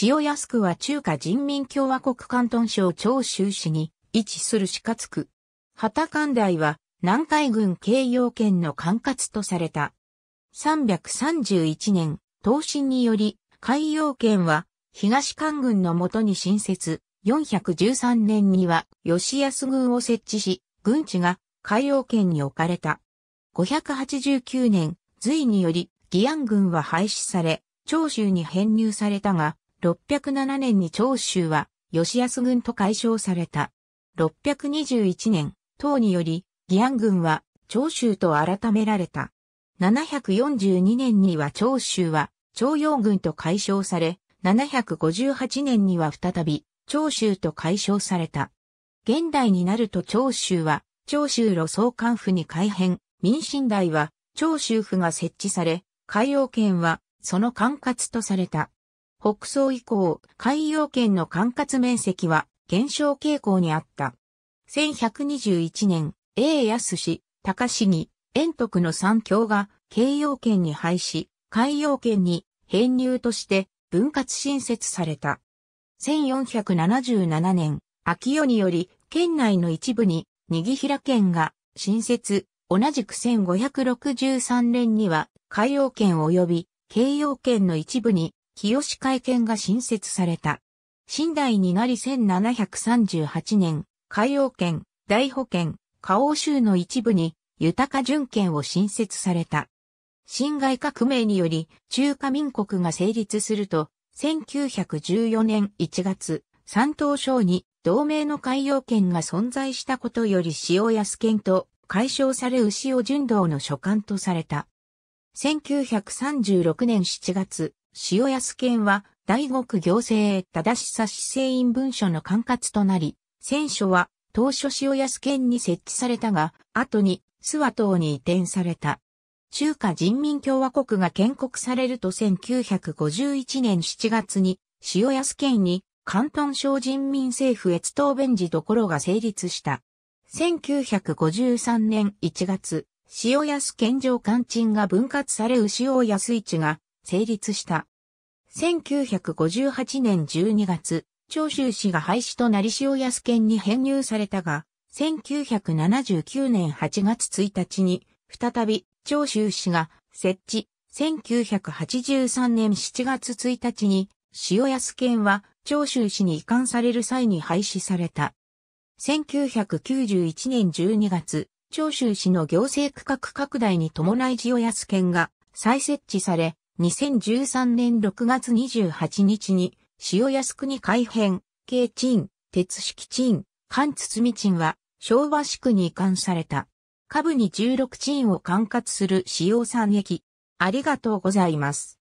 塩安区は中華人民共和国関東省長州市に位置する四角区。旗艦台は南海軍慶陽県の管轄とされた。331年、東進により、海洋圏は東関軍のもとに新設、413年には吉安軍を設置し、軍地が海洋圏に置かれた。589年、隋により、義安軍は廃止され、長州に編入されたが、607年に長州は吉安軍と解消された。621年、党により、義安軍は長州と改められた。742年には長州は長陽軍と解消され、758年には再び長州と解消された。現代になると長州は長州路総監府に改編、民進大は長州府が設置され、海洋圏はその管轄とされた。北総以降、海洋圏の管轄面積は減少傾向にあった。1121年、英安市、高市に、円徳の三教が、慶洋圏に廃止、海洋圏に編入として分割新設された。1477年、秋代により、県内の一部に、にぎひら県が新設、同じく1563年には、海洋圏及び、慶洋圏の一部に清会見が新設された。新代になり1738年、海洋圏、大保圏、花王州の一部に、豊か準圏を新設された。新外革命により、中華民国が成立すると、1914年1月、山東省に同盟の海洋圏が存在したことより塩安県と解消され牛尾純道の所管とされた。1936年7月、塩安県は、大国行政へ正しさ指政院文書の管轄となり、選書は当初塩安県に設置されたが、後に諏訪島に移転された。中華人民共和国が建国されると1951年7月に塩安県に関東省人民政府越東弁寺所ろが成立した。1953年1月、塩安県上官鎮が分割される塩安市が成立した。1958年12月、長州市が廃止となり塩安県に編入されたが、1979年8月1日に、再び長州市が設置。1983年7月1日に、塩安県は長州市に移管される際に廃止された。1991年12月、長州市の行政区画拡大に伴い塩安県が再設置され、2013年6月28日に、塩安国改編、京鎮、鉄式鎮、関堤鎮は、昭和市区に移管された。下部に16鎮を管轄する使用山駅。ありがとうございます。